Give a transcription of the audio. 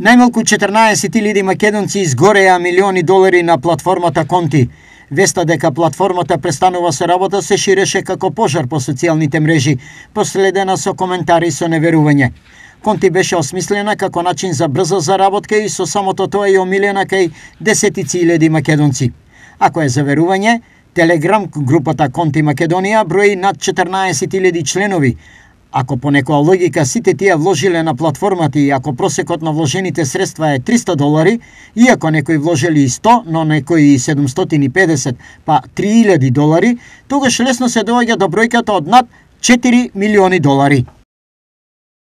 Најмалку 14.000 македонци изгореа милиони долари на платформата Конти. Веста дека платформата престанува со работа се ширеше како пожар по социјалните мрежи, последена со коментари со неверување. Конти беше осмислена како начин за брза заработка и со самото тоа и омилена кај десетици илјади македонци. Ако е за верување, Телеграм групата Конти Македонија брои над 14.000 членови, Ако по некоја логика сите тие вложиле на платформата и ако просекот на вложените средства е 300 долари, иако некои вложели и 100, но некои и 750, па 3000 долари, тогаш лесно се доаѓа до бројката од над 4 милиони долари.